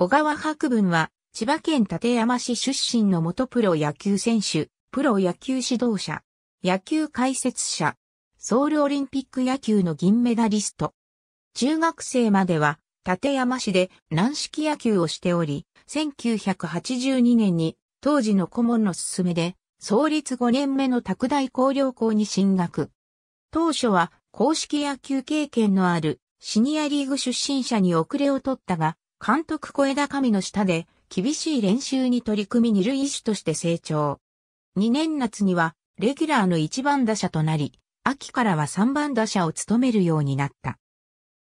小川博文は、千葉県館山市出身の元プロ野球選手、プロ野球指導者、野球解説者、ソウルオリンピック野球の銀メダリスト。中学生までは、館山市で軟式野球をしており、1982年に当時の顧問の勧めで、創立5年目の拓大工業校に進学。当初は公式野球経験のあるシニアリーグ出身者に遅れを取ったが、監督小枝神の下で、厳しい練習に取り組み二塁手として成長。2年夏には、レギュラーの1番打者となり、秋からは3番打者を務めるようになった。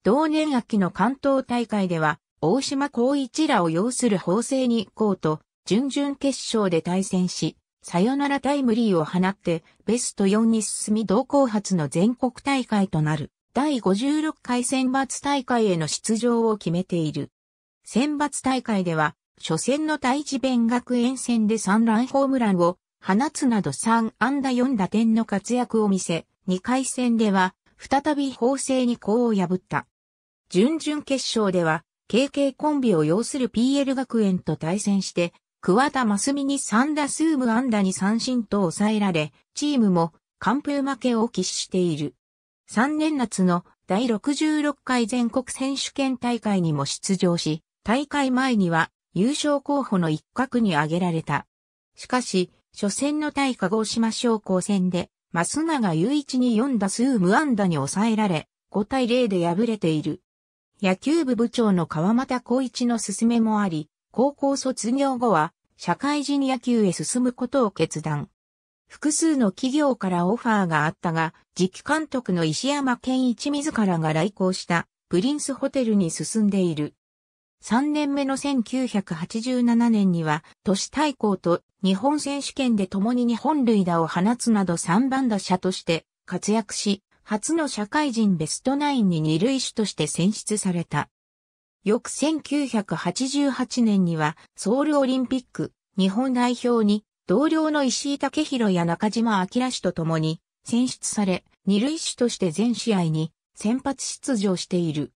同年秋の関東大会では、大島孝一らを擁する法政に行こうと、準々決勝で対戦し、サヨナラタイムリーを放って、ベスト4に進み同校初の全国大会となる、第56回選抜大会への出場を決めている。選抜大会では、初戦の第一弁学園戦で3ランホームランを放つなど3安打4打点の活躍を見せ、2回戦では、再び法制に功を破った。準々決勝では、KK コンビを要する PL 学園と対戦して、桑田真澄に3打数無安打に三振と抑えられ、チームも完封負けを喫している。3年夏の第66回全国選手権大会にも出場し、大会前には優勝候補の一角に挙げられた。しかし、初戦の対鹿児島商工戦で、増永雄一に4打数無安打に抑えられ、5対0で敗れている。野球部部長の川又光一の勧めもあり、高校卒業後は社会人野球へ進むことを決断。複数の企業からオファーがあったが、次期監督の石山健一自らが来校したプリンスホテルに進んでいる。3年目の1987年には、都市対抗と日本選手権で共に日本塁打を放つなど3番打者として活躍し、初の社会人ベストナインに二塁手として選出された。翌1988年にはソウルオリンピック日本代表に同僚の石井武宏や中島明氏と共に選出され、二塁手として全試合に先発出場している。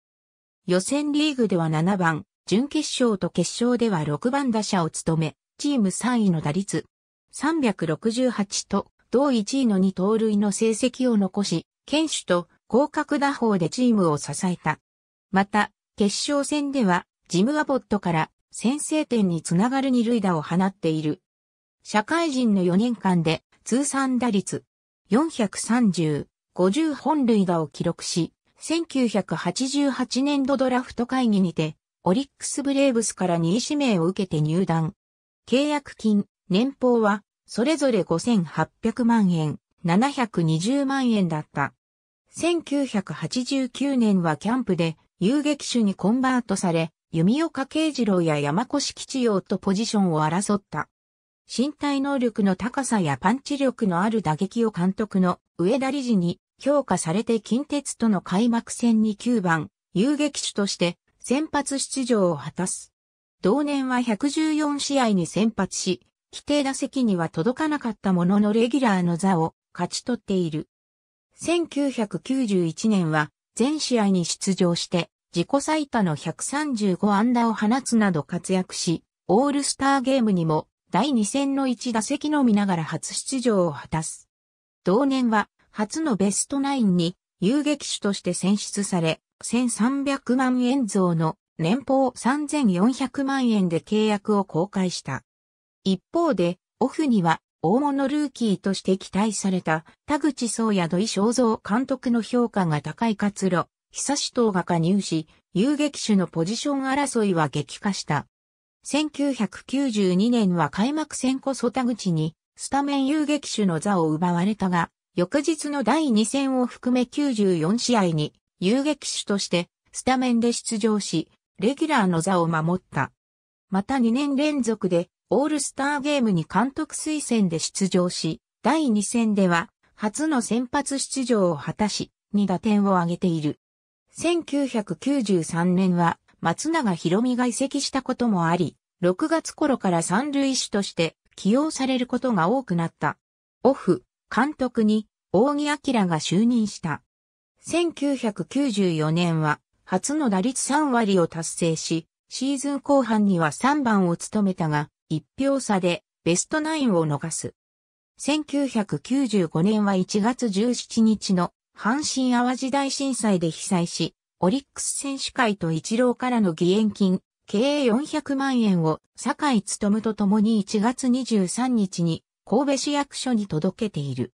予選リーグでは7番、準決勝と決勝では6番打者を務め、チーム3位の打率368と同1位の2盗塁の成績を残し、堅守と広角打法でチームを支えた。また、決勝戦ではジム・アボットから先制点につながる二塁打を放っている。社会人の4年間で通算打率430、50本塁打を記録し、1988年度ドラフト会議にてオリックスブレーブスから2位指名を受けて入団。契約金、年俸は、それぞれ5800万円、720万円だった。1989年はキャンプで遊撃手にコンバートされ、弓岡慶次郎や山越吉用とポジションを争った。身体能力の高さやパンチ力のある打撃を監督の上田理事に評価されて近鉄との開幕戦に9番、遊撃手として先発出場を果たす。同年は114試合に先発し、規定打席には届かなかったもののレギュラーの座を勝ち取っている。1991年は全試合に出場して自己最多の135安打を放つなど活躍し、オールスターゲームにも第2戦の1打席のみながら初出場を果たす。同年は初のベストナインに遊撃手として選出され、1300万円増の年俸3400万円で契約を公開した。一方で、オフには大物ルーキーとして期待された田口宗也土井正造監督の評価が高い活路、久志等が加入し、遊撃手のポジション争いは激化した。1992年は開幕戦こそ田口にスタメン遊撃手の座を奪われたが、翌日の第2戦を含め94試合に遊撃手としてスタメンで出場し、レギュラーの座を守った。また2年連続でオールスターゲームに監督推薦で出場し、第2戦では初の先発出場を果たし、2打点を挙げている。1993年は松永博美が移籍したこともあり、6月頃から三塁手として起用されることが多くなった。オフ、監督に、大木明が就任した。1994年は初の打率3割を達成し、シーズン後半には3番を務めたが、1票差でベストナインを逃す。1995年は1月17日の阪神淡路大震災で被災し、オリックス選手会と一郎からの義援金、計400万円を坂井務と共に1月23日に神戸市役所に届けている。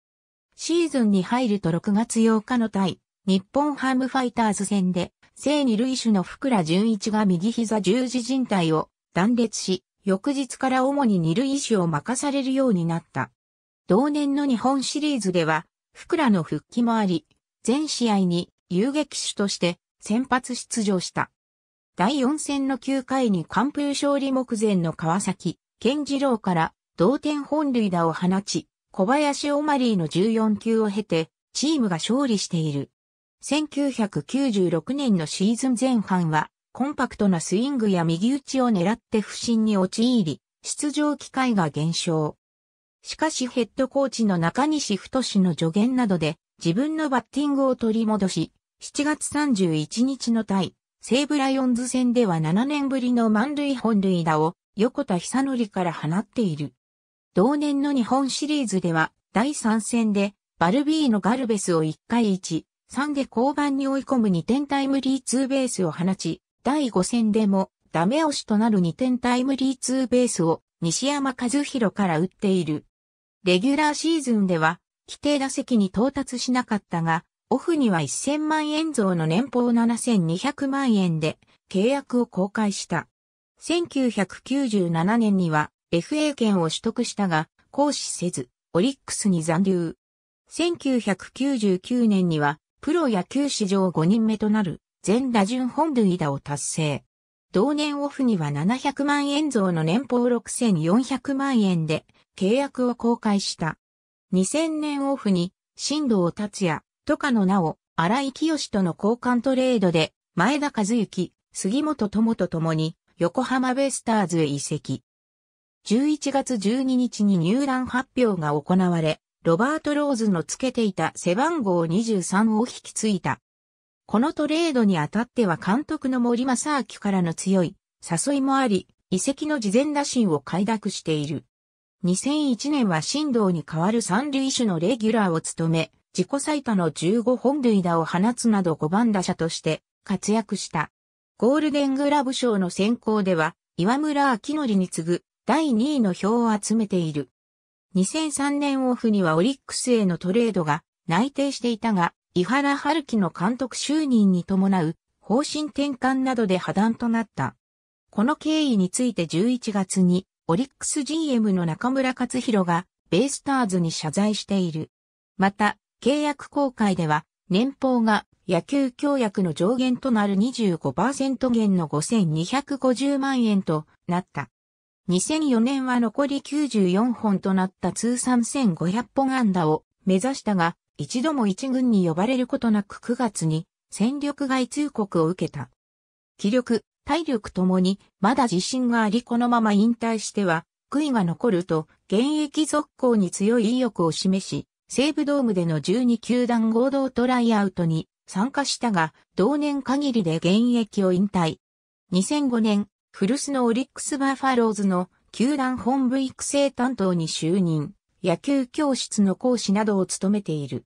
シーズンに入ると6月8日の対日本ハムファイターズ戦で、正二塁手の福良純一が右膝十字靭帯を断裂し、翌日から主に二塁手を任されるようになった。同年の日本シリーズでは、福良の復帰もあり、全試合に遊撃手として先発出場した。第4戦の9回に完封勝利目前の川崎、健次郎から同点本塁打を放ち、小林オマリーの14球を経て、チームが勝利している。1996年のシーズン前半は、コンパクトなスイングや右打ちを狙って不振に陥り、出場機会が減少。しかしヘッドコーチの中西太の助言などで自分のバッティングを取り戻し、7月31日の対西武ライオンズ戦では7年ぶりの満塁本塁打を横田久則から放っている。同年の日本シリーズでは第3戦でバルビーのガルベスを1回1、3で降板に追い込む2点タイムリーツーベースを放ち、第5戦でもダメ押しとなる2点タイムリーツーベースを西山和弘から打っている。レギュラーシーズンでは規定打席に到達しなかったが、オフには1000万円増の年俸7200万円で契約を公開した。1997年には FA 権を取得したが、行使せず、オリックスに残留。1999年にはプロ野球史上5人目となる全打順本塁打を達成。同年オフには700万円増の年俸6400万円で契約を公開した。2000年オフに、新藤達也、とかの名を、荒井清との交換トレードで、前田和幸、杉本智と共に、横浜ベイスターズへ移籍。11月12日に入団発表が行われ、ロバート・ローズのつけていた背番号23を引き継いだ。このトレードにあたっては監督の森正明からの強い誘いもあり、遺跡の事前打診を快諾している。2001年は振動に代わる三塁手のレギュラーを務め、自己最多の15本塁打を放つなど5番打者として活躍した。ゴールデングラブ賞の選考では、岩村明則に次ぐ第2位の票を集めている。2003年オフにはオリックスへのトレードが内定していたが、伊原春樹の監督就任に伴う方針転換などで破談となった。この経緯について11月にオリックス GM の中村克弘がベイスターズに謝罪している。また、契約公開では年俸が野球協約の上限となる25%減の5250万円となった。2004年は残り94本となった通算1500本安打を目指したが、一度も一軍に呼ばれることなく9月に戦力外通告を受けた。気力、体力ともにまだ自信がありこのまま引退しては悔いが残ると現役続行に強い意欲を示し、西武ドームでの12球団合同トライアウトに参加したが、同年限りで現役を引退。2005年、古巣のオリックスバファローズの球団本部育成担当に就任、野球教室の講師などを務めている。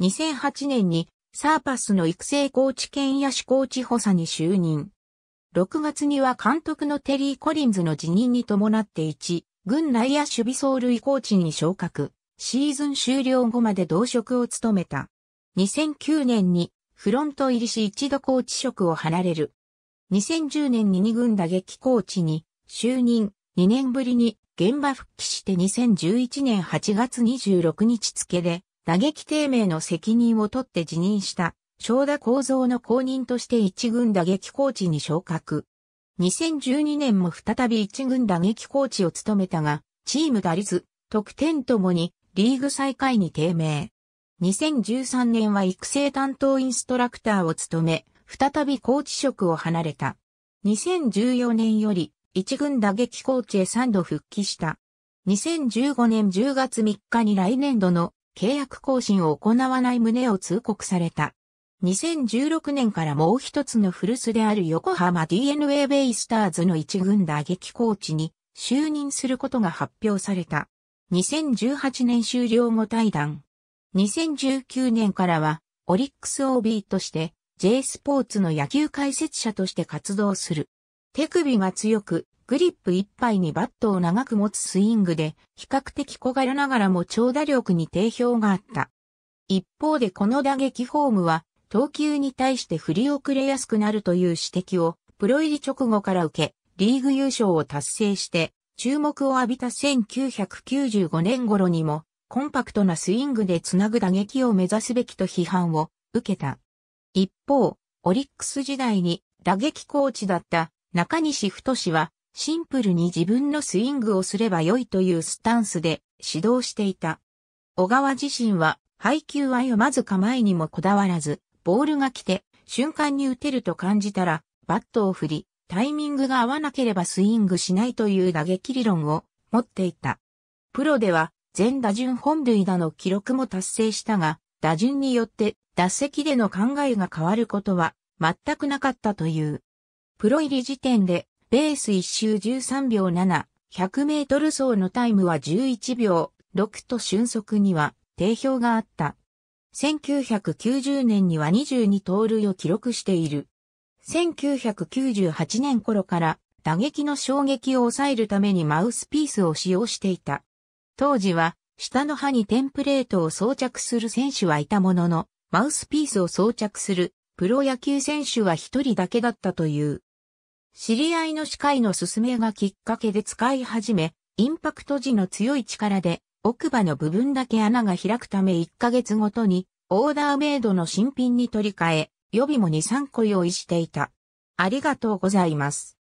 2008年にサーパスの育成コーチ兼野手コーチ補佐に就任。6月には監督のテリー・コリンズの辞任に伴って1、軍内野守備走塁コーチに昇格。シーズン終了後まで同職を務めた。2009年にフロント入りし一度コーチ職を離れる。2010年に二軍打撃コーチに就任、2年ぶりに現場復帰して2011年8月26日付で打撃低迷の責任を取って辞任した正田構造の後任として一軍打撃コーチに昇格。2012年も再び一軍打撃コーチを務めたが、チーム打率、得点ともにリーグ最下位に低迷。2013年は育成担当インストラクターを務め、再びコーチ職を離れた。2014年より一軍打撃コーチへ3度復帰した。2015年10月3日に来年度の契約更新を行わない旨を通告された。2016年からもう一つの古巣である横浜 DNA ベイスターズの一軍打撃コーチに就任することが発表された。2018年終了後退団。2019年からはオリックス OB として J スポーツの野球解説者として活動する。手首が強く、グリップ一杯にバットを長く持つスイングで、比較的小柄ながらも長打力に定評があった。一方でこの打撃フォームは、投球に対して振り遅れやすくなるという指摘を、プロ入り直後から受け、リーグ優勝を達成して、注目を浴びた1995年頃にも、コンパクトなスイングでつなぐ打撃を目指すべきと批判を受けた。一方、オリックス時代に打撃コーチだった中西太はシンプルに自分のスイングをすれば良いというスタンスで指導していた。小川自身は配球は読まず構えにもこだわらず、ボールが来て瞬間に打てると感じたらバットを振り、タイミングが合わなければスイングしないという打撃理論を持っていた。プロでは全打順本塁打の記録も達成したが、打順によって脱席での考えが変わることは全くなかったという。プロ入り時点でベース1周13秒7、100メートル走のタイムは11秒6と瞬速には定評があった。1990年には22盗塁を記録している。1998年頃から打撃の衝撃を抑えるためにマウスピースを使用していた。当時は下の歯にテンプレートを装着する選手はいたものの、マウスピースを装着するプロ野球選手は一人だけだったという。知り合いの司会の勧めがきっかけで使い始め、インパクト時の強い力で奥歯の部分だけ穴が開くため1ヶ月ごとにオーダーメイドの新品に取り替え、予備も2、3個用意していた。ありがとうございます。